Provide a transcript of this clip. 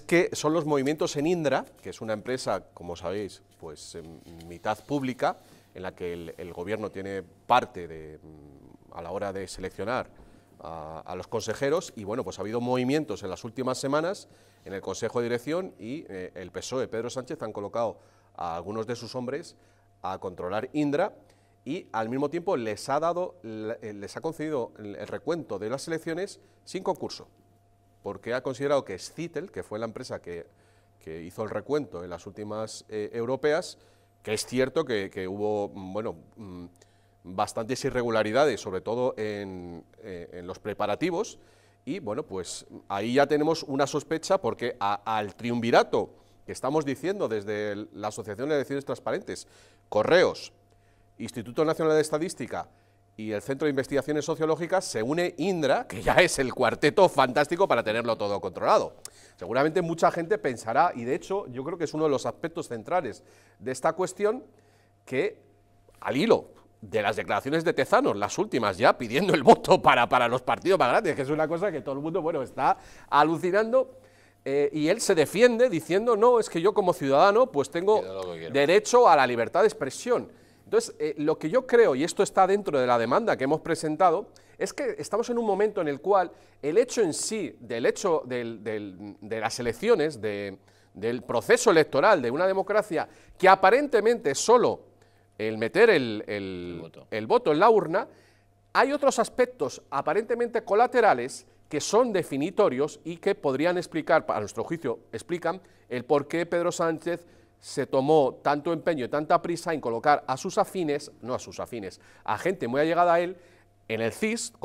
que son los movimientos en Indra, que es una empresa, como sabéis, pues mitad pública, en la que el, gobierno tiene parte mm, a la hora de seleccionar a, los consejeros y bueno, pues ha habido movimientos en las últimas semanas en el Consejo de Dirección y eh, el PSOE, Pedro Sánchez, han colocado a algunos de sus hombres a controlar Indra y al mismo tiempo les ha, dado, eh, les ha concedido el recuento de las elecciones sin concurso porque ha considerado que Scitel, que fue la empresa que, hizo el recuento en las últimas eh, europeas, que es cierto que, hubo, mm, bueno, mm, bastantes irregularidades, sobre todo eh, en, los preparativos, y bueno, pues ahí ya tenemos una sospecha porque al triunvirato que estamos diciendo desde la Asociación de Elecciones Transparentes, Correos, Instituto Nacional de Estadística, y el Centro de Investigaciones Sociológicas se une Indra, que ya es el cuarteto fantástico para tenerlo todo controlado. Seguramente mucha gente pensará, y de hecho yo creo que es uno de los aspectos centrales de esta cuestión, que al hilo de las declaraciones de Tezanos, las últimas ya, pidiendo el voto para, para los partidos más grandes, que es una cosa que todo el mundo, bueno, está alucinando, eh, y él se defiende diciendo, no, es que yo como ciudadano pues tengo derecho a la libertad de expresión. Entonces, eh, lo que yo creo, y esto está dentro de la demanda que hemos presentado, es que estamos en un momento en el cual el hecho en sí, del hecho de las elecciones, del proceso electoral de una democracia, que aparentemente solo el meter el, voto. el voto en la urna, hay otros aspectos aparentemente colaterales que son definitorios y que podrían explicar, a nuestro juicio, explican el por qué Pedro Sánchez se tomó tanto empeño y tanta prisa en colocar a sus afines, no a sus afines, a gente muy allegada a él, en el CIS.